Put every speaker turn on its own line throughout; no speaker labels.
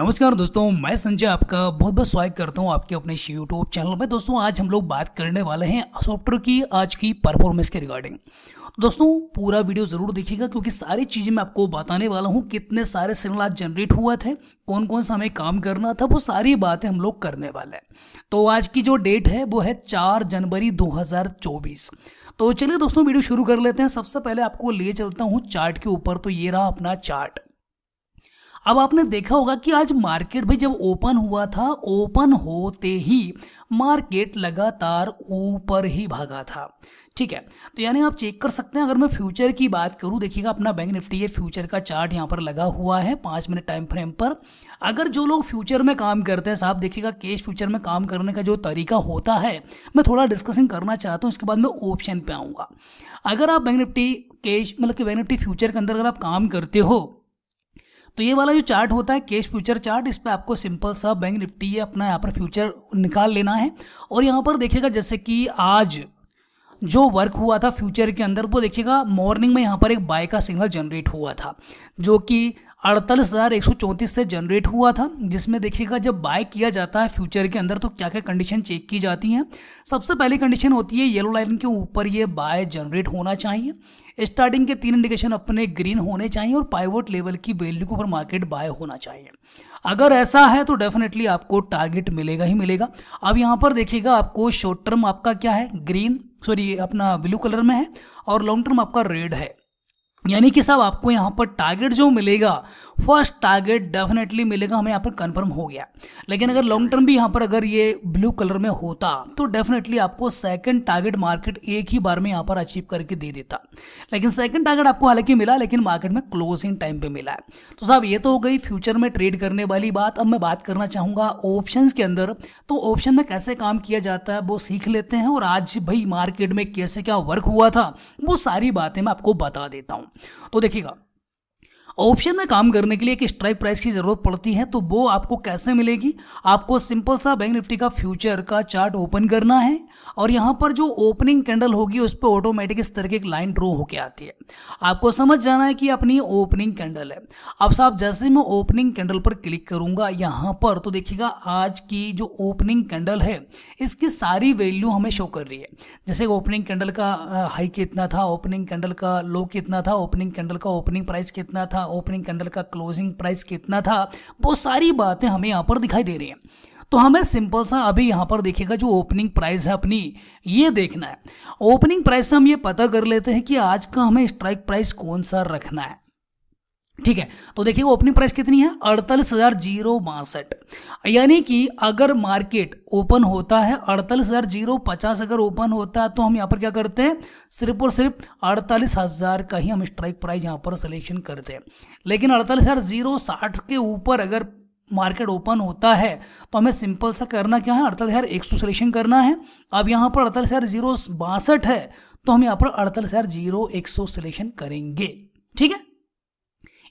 नमस्कार दोस्तों मैं संजय आपका बहुत बहुत स्वागत करता हूं आपके अपने यूट्यूब चैनल में दोस्तों आज हम लोग बात करने वाले हैं सॉफ्टवेयर की आज की परफॉर्मेंस के रिगार्डिंग दोस्तों पूरा वीडियो ज़रूर देखिएगा क्योंकि सारी चीज़ें मैं आपको बताने वाला हूं कितने सारे सिग्नल आज जनरेट हुए थे कौन कौन सा हमें काम करना था वो सारी बातें हम लोग करने वाले हैं तो आज की जो डेट है वो है चार जनवरी दो तो चलिए दोस्तों वीडियो शुरू कर लेते हैं सबसे पहले आपको ले चलता हूँ चार्ट के ऊपर तो ये रहा अपना चार्ट अब आपने देखा होगा कि आज मार्केट भी जब ओपन हुआ था ओपन होते ही मार्केट लगातार ऊपर ही भागा था ठीक है तो यानी आप चेक कर सकते हैं अगर मैं फ्यूचर की बात करूं देखिएगा अपना बैंक निफ्टी ये फ्यूचर का चार्ट यहाँ पर लगा हुआ है पांच मिनट टाइम फ्रेम पर अगर जो लोग फ्यूचर में काम करते हैं साहब देखिएगा केश फ्यूचर में काम करने का जो तरीका होता है मैं थोड़ा डिस्कशन करना चाहता हूँ उसके बाद मैं ऑप्शन पर आऊँगा अगर आप बैंक निफ्टी कैश मतलब कि बैंक निफ्टी फ्यूचर के अंदर अगर आप काम करते हो तो ये वाला जो चार्ट होता है कैश फ्यूचर चार्ट इस पर आपको सिंपल सा बैंक निफ्टी अपना यहाँ पर फ्यूचर निकाल लेना है और यहाँ पर देखिएगा जैसे कि आज जो वर्क हुआ था फ्यूचर के अंदर वो देखिएगा मॉर्निंग में यहाँ पर एक बाय का सिग्नल जनरेट हुआ था जो कि अड़तालीस हज़ार एक सौ चौंतीस से जनरेट हुआ था जिसमें देखिएगा जब बाय किया जाता है फ्यूचर के अंदर तो क्या क्या कंडीशन चेक की जाती हैं सबसे पहली कंडीशन होती है येलो लाइन के ऊपर ये बाय जनरेट होना चाहिए स्टार्टिंग के तीन इंडिकेशन अपने ग्रीन होने चाहिए और पाइवोट लेवल की वैल्यू के ऊपर मार्केट बाय होना चाहिए अगर ऐसा है तो डेफिनेटली आपको टारगेट मिलेगा ही मिलेगा अब यहाँ पर देखिएगा आपको शॉर्ट टर्म आपका क्या है ग्रीन सॉरी अपना ब्लू कलर में है और लॉन्ग टर्म आपका रेड है यानी कि साहब आपको यहाँ पर टारगेट जो मिलेगा फर्स्ट टारगेट डेफिनेटली मिलेगा हमें यहाँ पर कंफर्म हो गया लेकिन अगर लॉन्ग टर्म भी यहाँ पर अगर ये ब्लू कलर में होता तो डेफिनेटली आपको सेकंड टारगेट मार्केट एक ही बार में यहाँ पर अचीव करके दे देता लेकिन सेकंड टारगेट आपको हालांकि मिला लेकिन मार्केट में क्लोजिंग टाइम पे मिला है तो साहब ये तो हो गई फ्यूचर में ट्रेड करने वाली बात अब मैं बात करना चाहूँगा ऑप्शन के अंदर तो ऑप्शन में कैसे काम किया जाता है वो सीख लेते हैं और आज भाई मार्केट में कैसे क्या वर्क हुआ था वो सारी बातें मैं आपको बता देता हूँ तो देखिएगा ऑप्शन में काम करने के लिए एक स्ट्राइक प्राइस की ज़रूरत पड़ती है तो वो आपको कैसे मिलेगी आपको सिंपल सा बैंक निफ्टी का फ्यूचर का चार्ट ओपन करना है और यहां पर जो ओपनिंग कैंडल होगी उस पर ऑटोमेटिक इस तरह की एक लाइन ड्रो होकर आती है आपको समझ जाना है कि अपनी ओपनिंग कैंडल है अब साहब जैसे मैं ओपनिंग कैंडल पर क्लिक करूंगा यहाँ पर तो देखिएगा आज की जो ओपनिंग कैंडल है इसकी सारी वैल्यू हमें शो कर रही है जैसे ओपनिंग कैंडल का हाई कितना था ओपनिंग कैंडल का लो कितना था ओपनिंग कैंडल का ओपनिंग प्राइस कितना था था ओपनिंग कैंडल का क्लोजिंग प्राइस कितना था वो सारी बातें हमें यहाँ पर दिखाई दे रही हैं तो हमें सिंपल सा अभी यहाँ पर देखेगा जो ओपनिंग प्राइस है अपनी ये देखना है ओपनिंग प्राइस से हम ये पता कर लेते हैं कि आज का हमें स्ट्राइक प्राइस कौन सा रखना है ठीक है तो देखिए ओपनिंग प्राइस कितनी है अड़तालीस हजार जीरो बासठ यानी कि अगर मार्केट ओपन होता है अड़तालीस हजार जीरो पचास अगर ओपन होता है तो हम यहाँ पर क्या करते हैं सिर्फ और सिर्फ अड़तालीस हजार का ही हम स्ट्राइक प्राइस यहाँ पर सिलेक्शन करते हैं लेकिन अड़तालीस हजार जीरो साठ के ऊपर अगर मार्केट ओपन होता है तो हमें सिंपल सा करना क्या है अड़तालीस हज़ार एक सौ सिलेक्शन करना है अब यहाँ पर अड़तालीस हज़ार जीरो बासठ है तो हम यहाँ पर अड़तालीस हज़ार जीरो एक सौ सिलेक्शन करेंगे ठीक है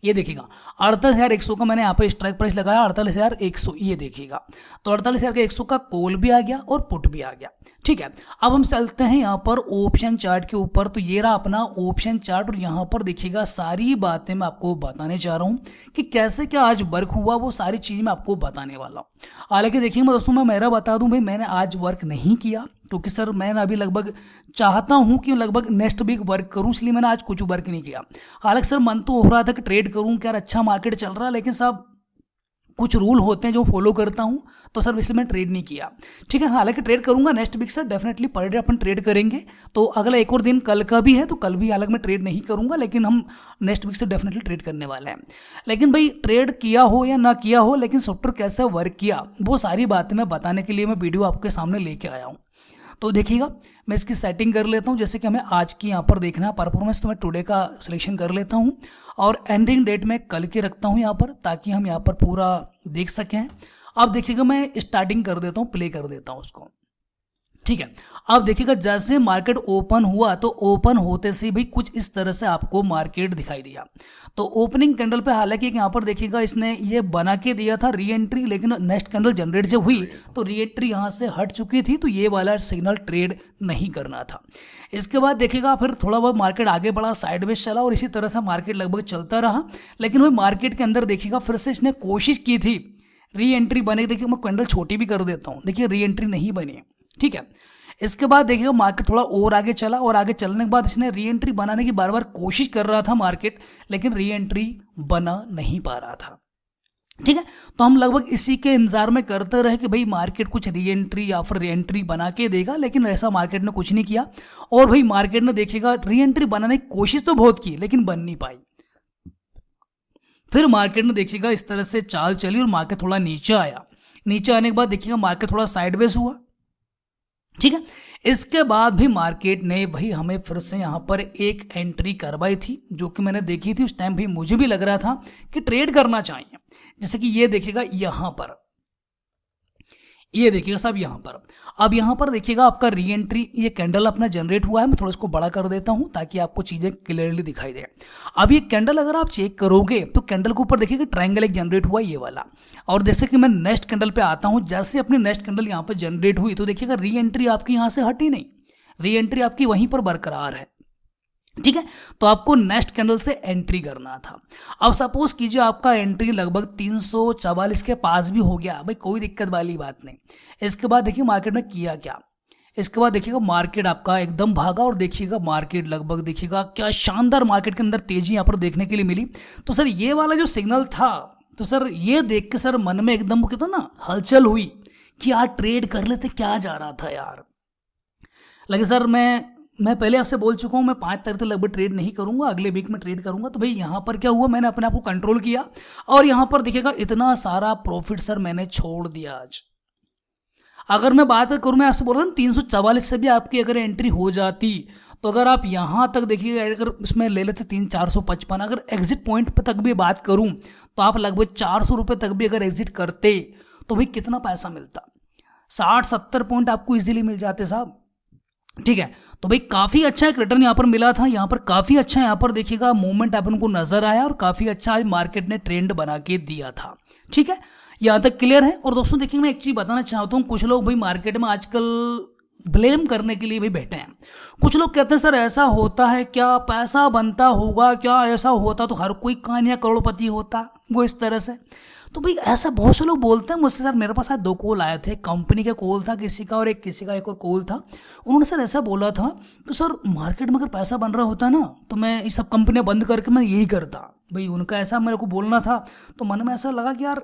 ये देखिएगा अड़तालीस हज़ार एक सौ का मैंने यहाँ पर स्ट्राइक प्राइस लगाया अड़तालीस हज़ार एक सौ ये देखिएगा तो अड़तालीस हज़ार का एक सौ का कोल भी आ गया और पुट भी आ गया ठीक है अब हम चलते हैं यहाँ पर ऑप्शन चार्ट के ऊपर तो ये रहा अपना ऑप्शन चार्ट और यहाँ पर देखिएगा सारी बातें मैं आपको बताने जा रहा हूँ कि कैसे क्या आज वर्क हुआ वो सारी चीज़ मैं आपको बताने वाला हूँ हालांकि देखिए मैं दोस्तों मैं मेरा बता दूँ भाई मैंने आज वर्क नहीं किया क्योंकि सर मैं अभी लगभग चाहता हूँ कि लगभग नेक्स्ट वीक वर्क करूँ इसलिए मैंने आज कुछ वर्क नहीं किया हालांकि सर मन तो हो रहा था कि ट्रेड करूँ कि यार अच्छा मार्केट चल रहा है लेकिन साहब कुछ रूल होते हैं जो फॉलो करता हूँ तो सर इसलिए मैं ट्रेड नहीं किया ठीक है हालांकि ट्रेड करूंगा नेक्स्ट वीक सर डेफिनेटली पर डे अपन ट्रेड करेंगे तो अगला एक और दिन कल का भी है तो कल भी अलग मैं ट्रेड नहीं करूंगा लेकिन हम नेक्स्ट वीक से डेफिनेटली ट्रेड करने वाले हैं लेकिन भाई ट्रेड किया हो या ना किया हो लेकिन सॉफ्टवेयर कैसे वर्क किया वो सारी बातें मैं बताने के लिए मैं वीडियो आपके सामने लेके आया हूँ तो देखिएगा मैं इसकी सेटिंग कर लेता हूँ जैसे कि हमें आज की यहाँ पर देखना है परफॉर्मेंस तो मैं टुडे का सिलेक्शन कर लेता हूँ और एंडिंग डेट मैं कल के रखता हूँ यहाँ पर ताकि हम यहाँ पर पूरा देख सकें अब देखिएगा मैं स्टार्टिंग कर देता हूँ प्ले कर देता हूँ उसको ठीक है अब देखिएगा जैसे मार्केट ओपन हुआ तो ओपन होते से भी कुछ इस तरह से आपको मार्केट दिखाई दिया तो ओपनिंग कैंडल पे हालांकि यहां पर देखिएगा इसने ये बना के दिया था री एंट्री लेकिन नेक्स्ट कैंडल जनरेट जब हुई तो री एंट्री यहाँ से हट चुकी थी तो ये वाला सिग्नल ट्रेड नहीं करना था इसके बाद देखिएगा फिर थोड़ा बहुत मार्केट आगे बढ़ा साइडवेज चला और इसी तरह से मार्केट लगभग चलता रहा लेकिन वही मार्केट के अंदर देखिएगा फिर से इसने कोशिश की थी री एंट्री बने देखिए मैं कैंडल छोटी भी कर देता हूँ देखिए री एंट्री नहीं बनी ठीक है इसके बाद देखिएगा मार्केट थोड़ा और आगे चला और आगे चलने के बाद इसने री एंट्री बनाने की बार बार कोशिश कर रहा था मार्केट लेकिन री एंट्री बना नहीं पा रहा था ठीक है तो हम लगभग इसी के इंतजार में करते रहे कि भाई मार्केट कुछ री एंट्री या फिर री एंट्री बना के देगा लेकिन ऐसा मार्केट ने कुछ नहीं किया और भाई मार्केट ने देखिएगा री एंट्री बनाने की कोशिश तो बहुत की लेकिन बन नहीं पाई फिर मार्केट ने देखिएगा इस तरह से चाल चली और मार्केट थोड़ा नीचे आया नीचे आने के बाद देखिएगा मार्केट थोड़ा साइडवेज हुआ ठीक है इसके बाद भी मार्केट ने भाई हमें फिर से यहाँ पर एक एंट्री करवाई थी जो कि मैंने देखी थी उस टाइम भी मुझे भी लग रहा था कि ट्रेड करना चाहिए जैसे कि ये देखिएगा यहाँ पर ये देखिएगा सब यहाँ पर अब यहाँ पर देखिएगा आपका री एंट्री ये कैंडल अपना जनरेट हुआ है मैं थोड़ा इसको बड़ा कर देता हूँ ताकि आपको चीज़ें क्लियरली दिखाई दे अब ये कैंडल अगर आप चेक करोगे तो कैंडल के ऊपर देखिएगा ट्रायंगल एक जनरेट हुआ ये वाला और जैसे कि मैं नेक्स्ट कैंडल पर आता हूँ जैसे अपनी नेक्स्ट कैंडल यहाँ पर जनरेट हुई तो देखिएगा री एंट्री आपकी यहाँ से हटी नहीं री एंट्री आपकी वहीं पर बरकरार है ठीक है तो आपको नेक्स्ट कैंडल से एंट्री करना था अब सपोज कीजिए आपका एंट्री लगभग तीन के पास भी हो गया भाई कोई दिक्कत वाली बात नहीं इसके बाद देखिए मार्केट में किया क्या इसके बाद देखिएगा मार्केट आपका एकदम भागा और देखिएगा मार्केट लगभग देखिएगा क्या शानदार मार्केट के अंदर तेजी यहाँ पर देखने के लिए मिली तो सर ये वाला जो सिग्नल था तो सर ये देख के सर मन में एकदम कहते ना हलचल हुई कि यार ट्रेड कर लेते क्या जा रहा था यार लगे सर मैं मैं पहले आपसे बोल चुका हूँ मैं पाँच तारीख तक लगभग ट्रेड नहीं करूँगा अगले वीक में ट्रेड करूँगा तो भाई यहाँ पर क्या हुआ मैंने अपने आप को कंट्रोल किया और यहाँ पर देखिएगा इतना सारा प्रॉफिट सर मैंने छोड़ दिया आज अगर मैं बात करूँ मैं आपसे बोल रहा हूँ तीन से भी आपकी अगर एंट्री हो जाती तो अगर आप यहाँ तक देखिएगा अगर इसमें ले लेते तीन चार सौ पचपन अगर एग्जिट पॉइंट पर तक भी बात करूँ तो आप लगभग चार सौ रुपये तक भी अगर एग्जिट करते तो भाई कितना पैसा मिलता साठ सत्तर पॉइंट आपको इजीली मिल जाते साहब ठीक है तो भाई काफी अच्छा एक रिटर्न यहां पर मिला था यहां पर काफी अच्छा यहां पर देखिएगा मूवमेंट अपन को नजर आया और काफी अच्छा आज मार्केट ने ट्रेंड बना के दिया था ठीक है यहां तक क्लियर है और दोस्तों देखिए मैं एक चीज बताना चाहता हूं कुछ लोग भाई मार्केट में आजकल ब्लेम करने के लिए भी बैठे हैं कुछ लोग कहते हैं सर ऐसा होता है क्या पैसा बनता होगा क्या ऐसा होता तो हर कोई कहानियां करोड़पति होता वो इस तरह से तो भाई ऐसा बहुत से लोग बोलते हैं मुझसे सर मेरे पास आज दो कॉल आए थे कंपनी का कॉल था किसी का और एक किसी का एक और कॉल था उन्होंने सर ऐसा बोला था तो सर मार्केट में अगर पैसा बन रहा होता ना तो मैं ये सब कंपनियाँ बंद करके मैं यही करता भाई उनका ऐसा मेरे को बोलना था तो मन में ऐसा लगा कि यार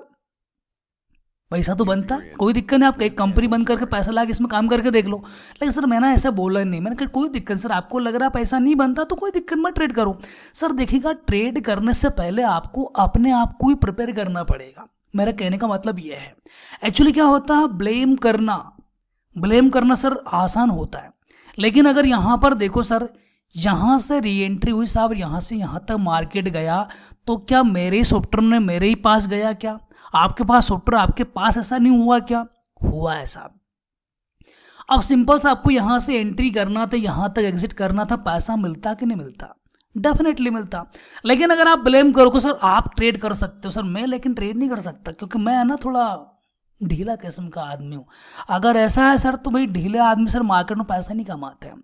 पैसा तो बनता कोई दिक्कत नहीं आप एक कंपनी बंद करके पैसा ला के इसमें काम करके देख लो लेकिन सर मैंने ऐसा बोला नहीं मैंने कहा कोई दिक्कत सर आपको लग रहा पैसा नहीं बनता तो कोई दिक्कत मैं ट्रेड करूँ सर देखिएगा ट्रेड करने से पहले आपको अपने आप को ही प्रिपेयर करना पड़ेगा मेरा कहने का मतलब यह है एक्चुअली क्या होता है ब्लेम करना ब्लेम करना सर आसान होता है लेकिन अगर यहाँ पर देखो सर यहाँ से री एंट्री हुई साहब यहाँ से यहाँ तक मार्केट गया तो क्या मेरे ही सॉफ्टवेयर ने मेरे ही पास गया क्या आपके पास सॉफ्टवेयर आपके पास ऐसा नहीं हुआ क्या हुआ ऐसा अब सिंपल सा आपको यहां से एंट्री करना था यहां तक एग्जिट करना था पैसा मिलता कि नहीं मिलता डेफिनेटली मिलता लेकिन अगर आप ब्लेम करोगे सर आप ट्रेड कर सकते हो सर मैं लेकिन ट्रेड नहीं कर सकता क्योंकि मैं ना थोड़ा ढीला किस्म का आदमी हूँ अगर ऐसा है सर तो भाई ढीले आदमी सर मार्केट में पैसा नहीं कमाते हैं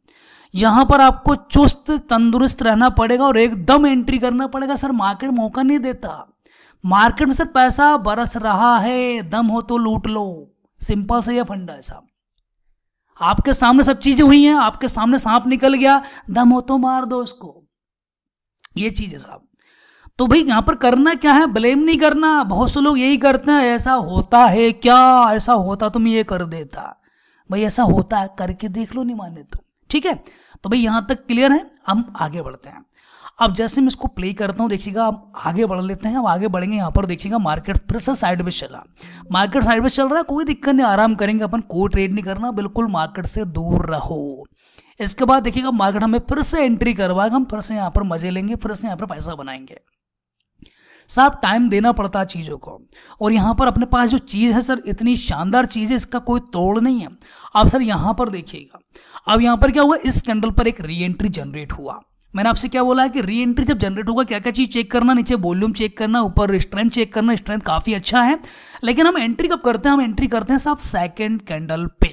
यहाँ पर आपको चुस्त तंदुरुस्त रहना पड़ेगा और एकदम एंट्री करना पड़ेगा सर मार्केट मौका नहीं देता मार्केट में सर पैसा बरस रहा है दम हो तो लूट लो सिंपल सा यह फंडा है साहब आपके सामने सब चीजें हुई हैं आपके सामने सांप निकल गया दम हो तो मार दो उसको ये चीज है साहब तो भाई यहां पर करना क्या है ब्लेम नहीं करना बहुत से लोग यही करते हैं ऐसा होता है क्या ऐसा होता तो मैं ये कर देता भाई ऐसा होता है करके देख लो नहीं माने तो ठीक है तो भाई यहां तक क्लियर है हम आगे बढ़ते हैं अब जैसे मैं इसको प्ले करता हूँ देखिएगा अब आगे बढ़ लेते हैं अब आगे बढ़ेंगे यहाँ पर देखिएगा मार्केट फिर से में चला मार्केट साइड में चल रहा है कोई दिक्कत नहीं आराम करेंगे अपन कोई ट्रेड नहीं करना बिल्कुल मार्केट से दूर रहो इसके बाद देखिएगा मार्केट हमें फिर से एंट्री करवाएगा हम फिर से यहाँ पर मजे लेंगे फिर से यहाँ पर पैसा बनाएंगे सर टाइम देना पड़ता है चीज़ों को और यहाँ पर अपने पास जो चीज़ है सर इतनी शानदार चीज़ है इसका कोई तोड़ नहीं है अब सर यहाँ पर देखिएगा अब यहाँ पर क्या हुआ इस कैंडल पर एक री एंट्री जनरेट हुआ मैंने आपसे क्या बोला है कि री एंट्री जब जनरेट होगा क्या क्या चीज़ चेक करना नीचे वॉल्यूम चेक करना ऊपर स्ट्रेंथ चेक करना स्ट्रेंथ काफ़ी अच्छा है लेकिन हम एंट्री कब करते हैं हम एंट्री करते हैं साहब सेकेंड कैंडल पे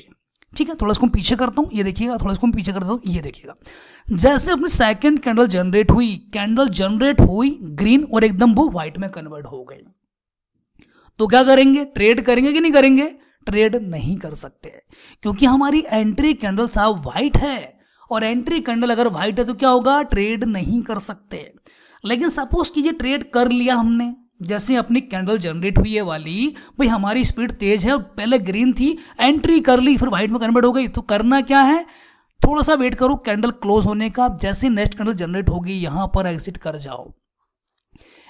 ठीक है थोड़ा इसको पीछे करता हूँ ये देखिएगा थोड़ा इसको पीछे करता हूँ ये देखिएगा जैसे अपनी सेकेंड कैंडल जनरेट हुई कैंडल जनरेट हुई ग्रीन और एकदम वो व्हाइट में कन्वर्ट हो गई तो क्या करेंगे ट्रेड करेंगे कि नहीं करेंगे ट्रेड नहीं कर सकते क्योंकि हमारी एंट्री कैंडल साहब व्हाइट है और एंट्री कैंडल अगर व्हाइट है तो क्या होगा ट्रेड नहीं कर सकते लेकिन सपोज कीजिए ट्रेड कर लिया हमने जैसे अपनी कैंडल जनरेट हुई है वाली भाई हमारी स्पीड तेज है और पहले ग्रीन थी एंट्री कर ली फिर व्हाइट में कन्वर्ट हो गई तो करना क्या है थोड़ा सा वेट करो कैंडल क्लोज होने का जैसे नेक्स्ट कैंडल जनरेट होगी यहां पर एग्जिट कर जाओ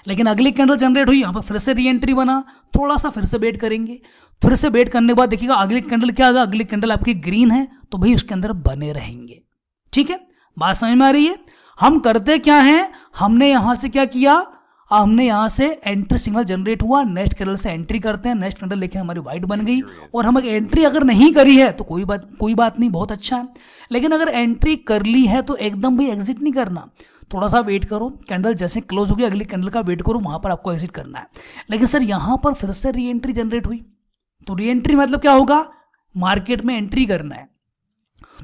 लेकिन अगली कैंडल जनरेट हुई यहां पर फिर से री एंट्री बना थोड़ा सा फिर से वेट करेंगे फिर से वेट करने के बाद देखिएगा अगली कैंडल क्या आएगा अगली कैंडल आपकी ग्रीन है तो भाई उसके अंदर बने रहेंगे ठीक है बात समझ में आ रही है हम करते क्या हैं हमने यहां से क्या किया हमने यहां से एंट्री सिग्नल जनरेट हुआ नेक्स्ट कैंडल से एंट्री करते हैं नेक्स्ट कैंडल लेकिन हमारी वाइट बन गई और हम एंट्री अगर नहीं करी है तो कोई बात कोई बात नहीं बहुत अच्छा है लेकिन अगर एंट्री कर ली है तो एकदम भी एग्जिट नहीं करना थोड़ा सा वेट करो कैंडल जैसे क्लोज हो गया अगली कैंडल का वेट करो वहां पर आपको एग्जिट करना है लेकिन सर यहां पर फिर से री एंट्री जनरेट हुई तो री एंट्री मतलब क्या होगा मार्केट में एंट्री करना है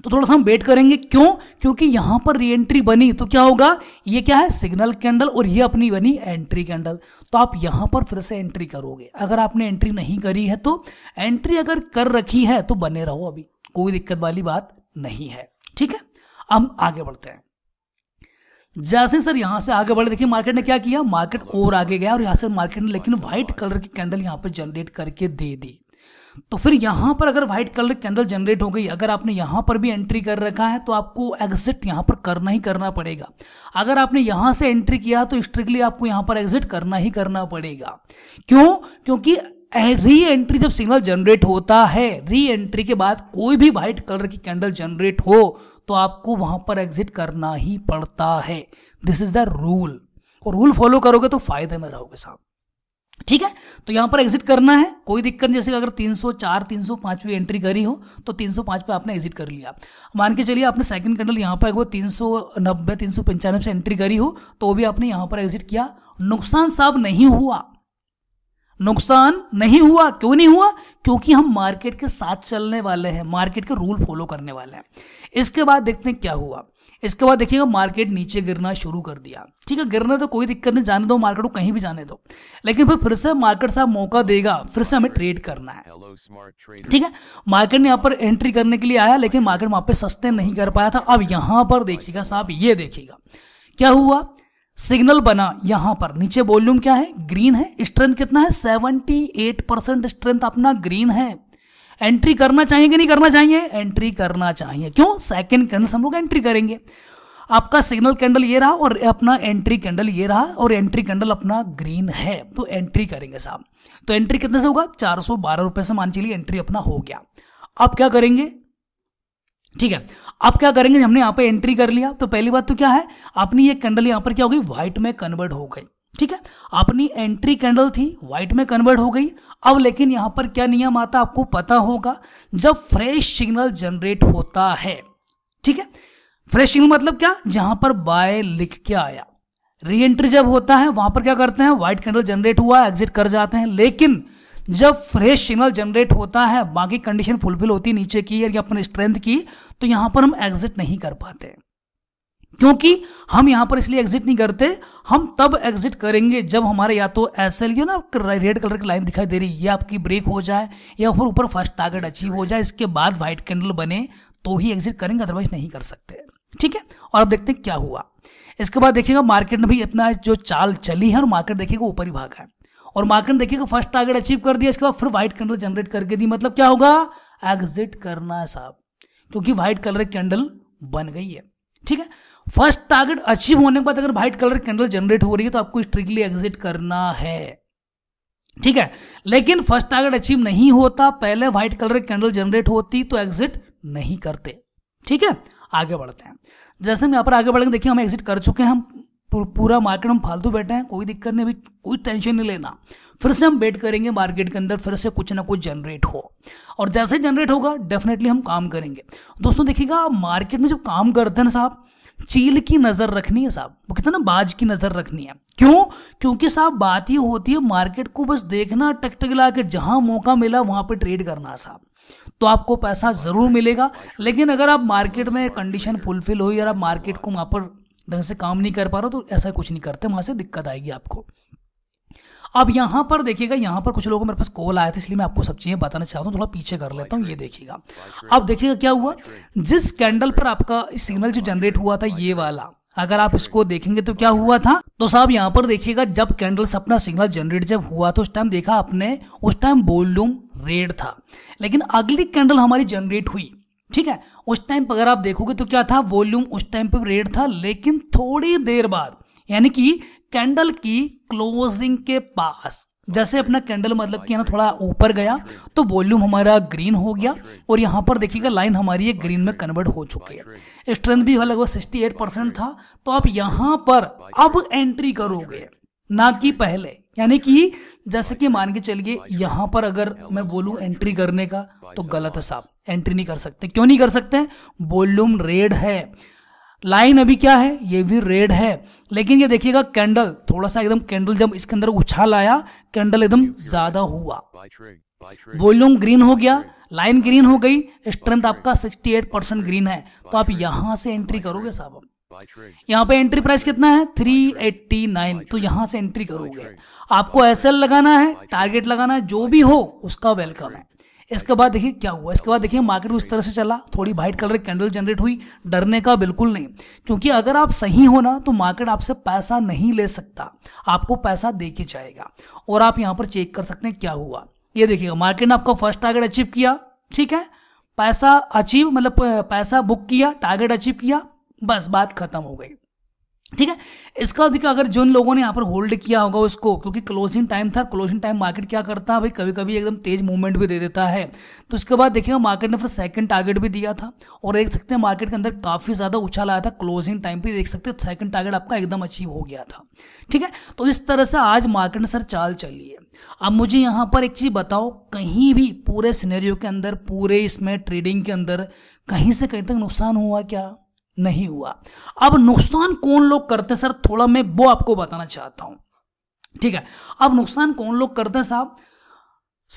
तो थोड़ा सा हम वेट करेंगे क्यों क्योंकि यहां पर री एंट्री बनी तो क्या होगा ये क्या है सिग्नल कैंडल और ये अपनी बनी एंट्री कैंडल तो आप यहां पर फिर से एंट्री करोगे अगर आपने एंट्री नहीं करी है तो एंट्री अगर कर रखी है तो बने रहो अभी कोई दिक्कत वाली बात नहीं है ठीक है हम आगे बढ़ते हैं जैसे सर यहां से आगे बढ़े देखिए मार्केट ने क्या किया मार्केट और आगे गया और यहां से मार्केट ने लेकिन व्हाइट कलर की कैंडल यहां पर जनरेट करके दे दी तो फिर यहां पर अगर व्हाइट कलर कैंडल जनरेट हो गई अगर आपने यहां पर भी एंट्री कर रखा है तो आपको एग्जिट यहां पर करना ही करना पड़ेगा अगर आपने यहां से एंट्री किया तो स्ट्रिक्टली आपको यहां पर एग्जिट करना ही करना पड़ेगा क्यों क्योंकि री एंट्री जब सिग्नल जनरेट होता है री एंट्री के बाद कोई भी व्हाइट कलर की कैंडल जनरेट हो तो आपको वहां पर एग्जिट करना ही पड़ता है दिस इज द रूल और रूल फॉलो करोगे तो फायदे में रहोगे साहब ठीक है तो यहां पर एग्जिट करना है कोई दिक्कत नहीं जैसे अगर 304 305 पे एंट्री करी हो तो 305 पे आपने एग्जिट कर लिया मान के चलिए आपने सेकंड कैंडल यहां पर तीन सौ नब्बे तीन सौ पंचानवे से एंट्री करी हो तो वो भी आपने यहां पर एग्जिट किया नुकसान साहब नहीं हुआ नुकसान नहीं हुआ क्यों नहीं हुआ क्योंकि हम मार्केट के साथ चलने वाले हैं मार्केट के रूल फॉलो करने वाले हैं इसके बाद देखते हैं क्या हुआ इसके बाद देखिएगा मार्केट नीचे गिरना शुरू कर दिया ठीक है गिरना तो कोई दिक्कत नहीं जाने दो मार्केट को कहीं भी जाने दो लेकिन फिर फिर से मार्केट साहब मौका देगा फिर से हमें ट्रेड करना है ठीक है मार्केट ने यहाँ पर एंट्री करने के लिए आया लेकिन मार्केट वहां पर सस्ते नहीं कर पाया था अब यहाँ पर देखिएगा साहब ये देखिएगा क्या हुआ सिग्नल बना यहां पर नीचे वॉल्यूम क्या है ग्रीन है स्ट्रेंथ कितना है एट परसेंट स्ट्रेंथ अपना ग्रीन है एंट्री करना चाहिए कि नहीं करना चाहिए एंट्री करना चाहिए क्यों सेकेंड कैंडल हम लोग एंट्री करेंगे आपका सिग्नल कैंडल ये रहा और अपना एंट्री कैंडल ये रहा और एंट्री कैंडल अपना ग्रीन है तो एंट्री करेंगे साहब तो एंट्री कितने से होगा चार सौ बारह रुपए से मान चलिए एंट्री अपना हो गया अब क्या करेंगे ठीक है अब क्या करेंगे हमने यहां पे एंट्री कर लिया तो पहली बात तो क्या है अपनी ये कैंडल यहां पर क्या हो गई व्हाइट में कन्वर्ट हो गई ठीक है अपनी एंट्री कैंडल थी व्हाइट में कन्वर्ट हो गई अब लेकिन यहां पर क्या नियम आता आपको पता होगा जब फ्रेश सिग्नल जनरेट होता है ठीक है फ्रेश सिग्नल मतलब क्या जहां पर बाय लिख के आया री एंट्री जब होता है वहां पर क्या करते हैं व्हाइट कैंडल जनरेट हुआ एग्जिट कर जाते हैं लेकिन जब फ्रेश सिग्नल जनरेट होता है बाकी कंडीशन फुलफिल होती नीचे की या अपने स्ट्रेंथ की तो यहां पर हम एग्जिट नहीं कर पाते क्योंकि हम यहां पर इसलिए एग्जिट नहीं करते हम तब एग्जिट करेंगे जब हमारे या तो एस एल ना रेड कलर की लाइन दिखाई दे रही है आपकी ब्रेक हो जाए या फिर ऊपर फर्स्ट टारगेट अचीव हो जाए इसके बाद व्हाइट कैंडल बने तो ही एग्जिट करेंगे अदरवाइज नहीं कर सकते ठीक है और अब देखते हैं क्या हुआ इसके बाद देखिएगा मार्केट में भी इतना जो चाल चली है और मार्केट देखिएगा ऊपर ही भाग है और मार्केट ने देखिएगा फर्स्ट टारगेट अचीव कर दिया इसके बाद फिर व्हाइट कैंडल जनरेट करके दी मतलब क्या होगा एग्जिट करना है साहब क्योंकि व्हाइट कलर कैंडल बन गई है ठीक है फर्स्ट टारगेट अचीव होने के बाद अगर व्हाइट कलर कैंडल जनरेट हो रही है तो आपको स्ट्रिक्टली एग्जिट करना है ठीक है लेकिन फर्स्ट टारगेट अचीव नहीं होता पहले व्हाइट कलर कैंडल जनरेट होती तो एग्जिट नहीं करते ठीक है आगे बढ़ते हैं जैसे हम यहाँ पर आगे बढ़ेंगे देखिए हम एग्जिट कर चुके हैं हम पूरा मार्केट हम फालतू बैठे हैं कोई दिक्कत नहीं अभी कोई टेंशन नहीं लेना फिर से हम वेट करेंगे मार्केट के अंदर फिर से कुछ ना कुछ जनरेट हो और जैसे जनरेट होगा डेफिनेटली हम काम करेंगे दोस्तों देखिएगा मार्केट में जब काम करते हैं साहब चील की नज़र रखनी है साहब वो कितना ना बाज की नज़र रखनी है क्यों क्योंकि साहब बात ही होती है मार्केट को बस देखना टकटकला के जहां मौका मिला वहां पे ट्रेड करना साहब तो आपको पैसा ज़रूर मिलेगा लेकिन अगर आप मार्केट में कंडीशन फुलफिल हुई और आप मार्केट को वहाँ पर ढंग से काम नहीं कर पा रहा तो ऐसा कुछ नहीं करते वहाँ से दिक्कत आएगी आपको अब यहाँ पर देखिएगा यहाँ पर कुछ लोगों मेरे पास कॉल आया था इसलिए मैं आपको सब चीज़ें बताना चाहता हूँ थोड़ा पीछे कर लेता हूँ ये देखिएगा अब देखिएगा क्या हुआ जिस कैंडल पर आपका सिग्नल जो जनरेट हुआ था ये वाला अगर आप इसको देखेंगे तो क्या हुआ था तो साहब यहाँ पर देखिएगा जब कैंडल्स अपना सिग्नल जनरेट जब हुआ था उस टाइम देखा आपने उस टाइम वॉल्यूम रेड था लेकिन अगली कैंडल हमारी जनरेट हुई ठीक है उस टाइम पर अगर आप देखोगे तो क्या था वॉल्यूम उस टाइम पर रेड था लेकिन थोड़ी देर बाद यानी कि कैंडल की क्लोजिंग के पास जैसे अपना कैंडल मतलब कि ना थोड़ा ऊपर गया तो वॉल्यूम हमारा ग्रीन हो गया और यहाँ पर देखिएगा लाइन हमारी ये ग्रीन में कन्वर्ट हो चुकी है स्ट्रेंथ भी लगभग सिक्सटी एट परसेंट था तो आप यहाँ पर अब एंट्री करोगे ना कि पहले यानी कि जैसे कि मान के चलिए यहाँ पर अगर मैं बोलू एंट्री करने का तो गलत है साहब एंट्री नहीं कर सकते क्यों नहीं कर सकते वॉल्यूम रेड है लाइन अभी क्या है ये भी रेड है लेकिन ये देखिएगा कैंडल थोड़ा सा एकदम कैंडल जब इसके अंदर उछाल आया कैंडल एकदम ज्यादा हुआ वॉल्यूम ग्रीन हो गया लाइन ग्रीन हो गई स्ट्रेंथ आपका 68 परसेंट ग्रीन है तो आप यहां से एंट्री करोगे साहब यहाँ पे एंट्री प्राइस कितना है 389 तो यहां से एंट्री करोगे आपको एसएल लगाना है टारगेट लगाना है जो भी हो उसका वेलकम है इसके बाद देखिए क्या हुआ इसके बाद देखिए मार्केट उस तरह से चला थोड़ी व्हाइट कलर की कैंडल जनरेट हुई डरने का बिल्कुल नहीं क्योंकि अगर आप सही हो ना तो मार्केट आपसे पैसा नहीं ले सकता आपको पैसा दे के जाएगा और आप यहाँ पर चेक कर सकते हैं क्या हुआ ये देखिएगा मार्केट ने आपका फर्स्ट टारगेट अचीव किया ठीक है पैसा अचीव मतलब पैसा बुक किया टारगेट अचीव किया बस बात खत्म हो गई ठीक है इसका अगर जिन लोगों ने यहाँ पर होल्ड किया होगा उसको क्योंकि क्लोजिंग टाइम था क्लोजिंग टाइम मार्केट क्या करता है भाई कभी कभी एकदम तेज मूवमेंट भी दे देता है तो उसके बाद देखिएगा मार्केट ने फिर सेकंड टारगेट भी दिया था और देख सकते हैं मार्केट के अंदर काफ़ी ज़्यादा उछाल आया था क्लोजिंग टाइम भी देख सकते हैं सेकंड टारगेट आपका एकदम अचीव हो गया था ठीक है तो इस तरह से आज मार्केट ने सर चाल चली है अब मुझे यहाँ पर एक चीज़ बताओ कहीं भी पूरे सिनेरियो के अंदर पूरे इसमें ट्रेडिंग के अंदर कहीं से कहीं तक नुकसान हुआ क्या नहीं हुआ अब नुकसान कौन लोग करते सर थोड़ा मैं वो आपको बताना चाहता हूं ठीक है अब नुकसान कौन लोग करते साहब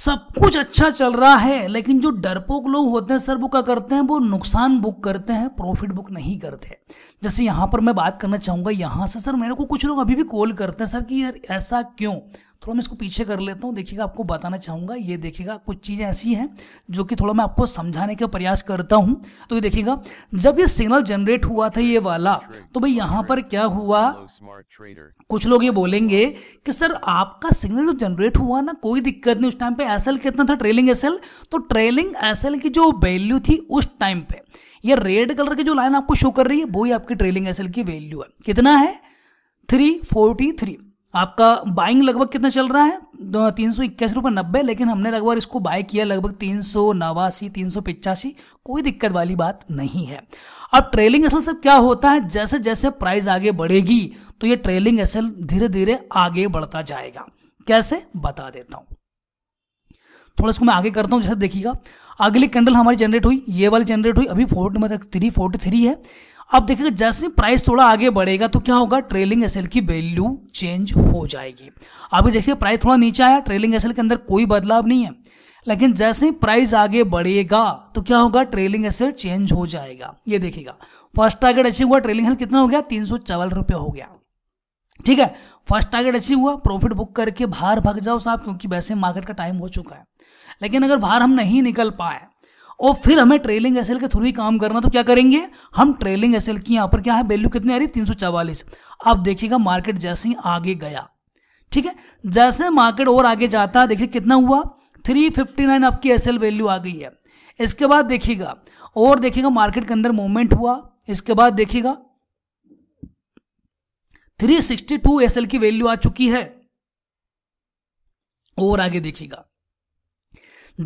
सब कुछ अच्छा चल रहा है लेकिन जो डरपोक लोग होते हैं सर वो क्या करते हैं वो नुकसान बुक करते हैं प्रॉफिट बुक नहीं करते जैसे यहाँ पर मैं बात करना चाहूँगा यहाँ से सर मेरे को कुछ लोग अभी भी कॉल करते हैं सर कि यार ऐसा क्यों थोड़ा मैं इसको पीछे कर लेता हूँ देखिएगा आपको बताना चाहूँगा ये देखिएगा कुछ चीज़ें ऐसी हैं जो कि थोड़ा मैं आपको समझाने का प्रयास करता हूँ तो ये देखिएगा जब ये सिग्नल जनरेट हुआ था ये वाला तो भाई यहाँ पर क्या हुआ कुछ लोग ये बोलेंगे कि सर आपका सिग्नल जब जनरेट हुआ ना कोई दिक्कत नहीं उस टाइम पे एस कितना था ट्रेलिंग एस तो ट्रेलिंग एस की जो वैल्यू थी उस टाइम पे ये रेड कलर की जो लाइन आपको शो कर रही है वही आपकी ट्रेलिंग एस की वैल्यू है कितना है थ्री फोर्टी थ्री आपका बाइंग लगभग कितना चल रहा है तीन सौ इक्यासी रुपये नब्बे लेकिन हमने लगभग इसको बाय किया लगभग तीन सौ नवासी तीन सौ पिचासी कोई दिक्कत वाली बात नहीं है अब ट्रेलिंग असल सब क्या होता है जैसे जैसे प्राइस आगे बढ़ेगी तो ये ट्रेलिंग असल धीरे धीरे आगे बढ़ता जाएगा कैसे बता देता हूँ थोड़ा इसको मैं आगे करता हूँ जैसे देखिएगा अगली कैंडल हमारी जनरेट हुई ये वाली जनरेट हुई अभी फोर्ट मतलब थ्री फोर्टी थ्री है अब देखिएगा जैसे प्राइस थोड़ा आगे बढ़ेगा तो क्या होगा ट्रेलिंग एसएल की वैल्यू चेंज हो जाएगी अभी देखिए प्राइस थोड़ा नीचे आया ट्रेलिंग एसएल के अंदर कोई बदलाव नहीं है लेकिन जैसे ही प्राइस आगे बढ़ेगा तो क्या होगा ट्रेलिंग एसएल चेंज हो जाएगा ये देखिएगा फर्स्ट टारगेट अचीव हुआ ट्रेलिंग हेल कितना हो गया तीन सौ हो गया ठीक है फर्स्ट टारगेट अचीव हुआ प्रॉफिट बुक करके बाहर भाग जाओ साहब क्योंकि वैसे मार्केट का टाइम हो चुका है लेकिन अगर बाहर हम नहीं निकल पाए और फिर हमें ट्रेलिंग एस के थ्रू ही काम करना तो क्या करेंगे हम ट्रेलिंग एस की यहां पर क्या है वैल्यू कितनी आ रही है तीन अब देखिएगा मार्केट जैसे ही आगे गया ठीक है जैसे मार्केट और आगे जाता है देखिए कितना हुआ 359 आपकी एसएल वैल्यू आ गई है इसके बाद देखिएगा और देखिएगा मार्केट के अंदर मूवमेंट हुआ इसके बाद देखिएगा 362 एसएल की वैल्यू आ चुकी है और आगे देखिएगा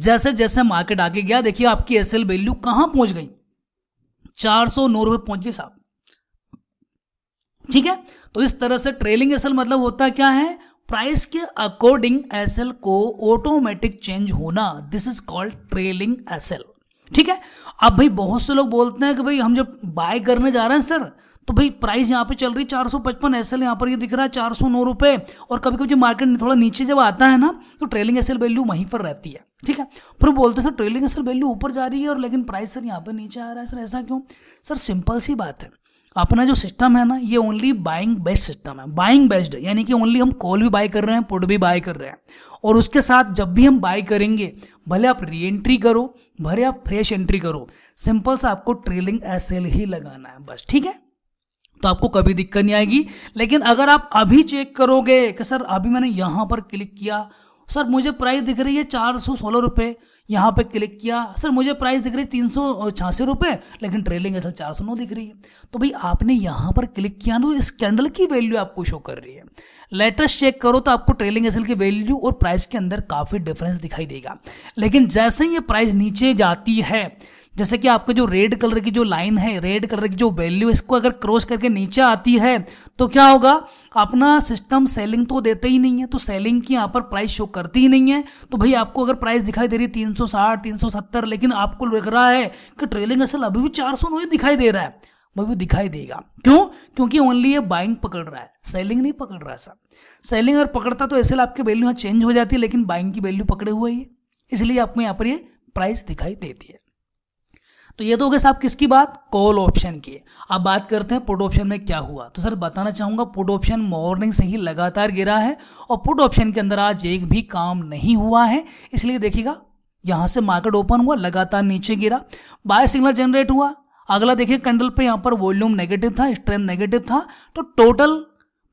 जैसे जैसे मार्केट आगे गया देखिए आपकी एस वैल्यू कहां पहुंच गई चार सौ नौ रुपए पहुंच गई साहब ठीक है तो इस तरह से ट्रेलिंग एसएल मतलब होता क्या है प्राइस के अकॉर्डिंग एसएल को ऑटोमेटिक चेंज होना this is called trailing SL ठीक है अब भाई बहुत से लोग बोलते हैं कि भाई हम जब बाय करने जा रहे हैं सर तो भाई प्राइस यहाँ पे चल रही चार सौ पचपन एस एल यहाँ पर ये यह दिख रहा है चार सौ नौ रुपये और कभी कभी जब मार्केट थोड़ा नीचे जब आता है ना तो ट्रेलिंग एस एल वैल्यू वहीं पर रहती है ठीक है फिर बोलते sir trailing S L value ऊपर जा रही है और लेकिन प्राइस सर यहाँ पर नीचे आ रहा है सर ऐसा क्यों सर सिंपल सी बात है अपना जो सिस्टम है ना ये ओनली बाइंग बेस्ट सिस्टम है बाइंग बेस्ड यानी कि ओनली हम कॉल भी बाय कर रहे हैं पुट भी बाय कर रहे हैं और उसके साथ जब भी हम बाय करेंगे भले आप री एंट्री करो भले आप फ्रेश एंट्री करो सिंपल सा आपको ट्रेलिंग एस ही लगाना है बस ठीक है तो आपको कभी दिक्कत नहीं आएगी लेकिन अगर आप अभी चेक करोगे कि सर अभी मैंने यहाँ पर क्लिक किया सर मुझे प्राइस दिख रही है चार सौ सोलह रुपये यहाँ पर क्लिक किया सर मुझे प्राइस दिख रही है तीन सौ छियासी रुपये लेकिन ट्रेलिंग असल चार सौ नौ दिख रही है तो भाई आपने यहाँ पर क्लिक किया ना तो इस कैंडल की वैल्यू आपको शो कर रही है लेटेस्ट चेक करो तो आपको ट्रेलिंग असल की वैल्यू और प्राइस के अंदर काफ़ी डिफरेंस दिखाई देगा लेकिन जैसे ही ये प्राइस नीचे जाती है जैसे कि आपका जो रेड कलर की जो लाइन है रेड कलर की जो वैल्यू इसको अगर क्रॉस करके नीचे आती है तो क्या होगा अपना सिस्टम सेलिंग तो देते ही नहीं है तो सेलिंग की यहाँ पर प्राइस शो करती ही नहीं है तो भाई आपको अगर प्राइस दिखाई दे रही है तीन सौ साठ तीन सौ सत्तर लेकिन आपको लग रहा है कि ट्रेलिंग असल अभी भी चार सौ नौ दिखाई दे रहा है भाई वो दिखाई देगा क्यों क्योंकि ओनली ये बाइंग पकड़ रहा है सेलिंग नहीं पकड़ रहा है सर सेलिंग अगर पकड़ता तो ऐसे आपकी वैल्यू यहाँ चेंज हो जाती है लेकिन बाइंग की वैल्यू पकड़े हुए ही है इसलिए आपको यहाँ पर ये प्राइस दिखाई देती है तो ये तो हो गया साहब किसकी बात कॉल ऑप्शन की अब बात करते हैं पुट ऑप्शन में क्या हुआ तो सर बताना चाहूंगा पुट ऑप्शन मॉर्निंग से ही लगातार गिरा है और पुट ऑप्शन के अंदर आज एक भी काम नहीं हुआ है इसलिए देखिएगा यहां से मार्केट ओपन हुआ लगातार नीचे गिरा बाय सिग्नल जनरेट हुआ अगला देखिए कैंडल पे यहाँ पर वॉल्यूम नेगेटिव था स्ट्रेंथ नेगेटिव था तो टोटल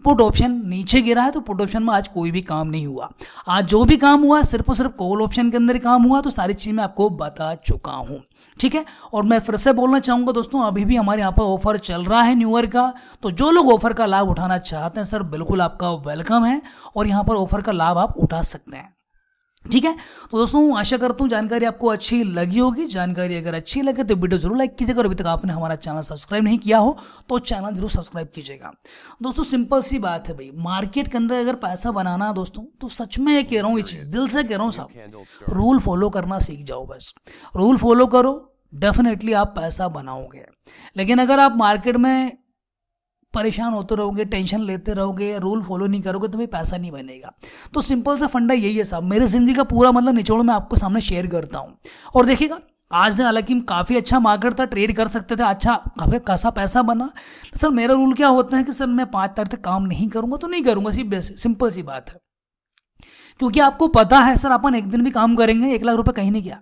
पुट ऑप्शन नीचे गिरा है तो पुट ऑप्शन में आज कोई भी काम नहीं हुआ आज जो भी काम हुआ सिर्फ और सिर्फ कॉल ऑप्शन के अंदर काम हुआ तो सारी चीज़ मैं आपको बता चुका हूं ठीक है और मैं फिर से बोलना चाहूंगा दोस्तों अभी भी हमारे यहाँ पर ऑफर चल रहा है न्यू ईयर का तो जो लोग ऑफर का लाभ उठाना चाहते हैं सर बिल्कुल आपका वेलकम है और यहाँ पर ऑफर का लाभ आप उठा सकते हैं ठीक है तो दोस्तों आशा करता हूँ जानकारी आपको अच्छी लगी होगी जानकारी अगर अच्छी लगे तो वीडियो जरूर लाइक कीजिएगा और अभी तक आपने हमारा चैनल सब्सक्राइब नहीं किया हो तो चैनल जरूर सब्सक्राइब कीजिएगा दोस्तों सिंपल सी बात है भाई मार्केट के अंदर अगर पैसा बनाना दोस्तों तो सच में ये कह रहा हूँ ये चीज़ दिल से कह रहा हूँ साहब रूल फॉलो करना सीख जाओ बस रूल फॉलो करो डेफिनेटली आप पैसा बनाओगे लेकिन अगर आप मार्केट में परेशान होते रहोगे टेंशन लेते रहोगे रूल फॉलो नहीं करोगे तुम्हें पैसा नहीं बनेगा तो सिंपल सा फंडा यही है साहब मेरे ज़िंदगी का पूरा मतलब निचोड़ मैं आपको सामने शेयर करता हूँ और देखिएगा आज हालांकि काफ़ी अच्छा मार्केट था ट्रेड कर सकते थे अच्छा काफ़ी खासा पैसा बना सर मेरा रूल क्या होता है कि सर मैं पाँच तारीख तक काम नहीं करूँगा तो नहीं करूँगा सिर्फ सिंपल सी बात है क्योंकि आपको पता है सर अपन एक दिन भी काम करेंगे एक लाख रुपये कहीं नहीं गया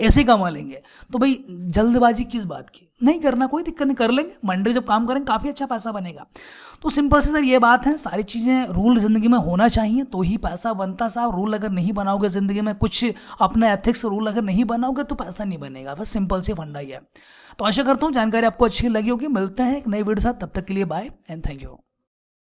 ऐसे कमा लेंगे तो भाई जल्दबाजी किस बात की नहीं करना कोई दिक्कत नहीं कर लेंगे मंडे जब काम करेंगे काफ़ी अच्छा पैसा बनेगा तो सिंपल से सर ये बात है सारी चीज़ें रूल ज़िंदगी में होना चाहिए तो ही पैसा बनता साहब रूल अगर नहीं बनाओगे ज़िंदगी में कुछ अपना एथिक्स रूल अगर नहीं बनाओगे तो पैसा नहीं बनेगा बस सिंपल से फंडा ही है तो आशा करता हूँ जानकारी आपको अच्छी लगी होगी मिलते हैं एक नई वीडियो साथ तब तक के लिए बाय एंड थैंक यू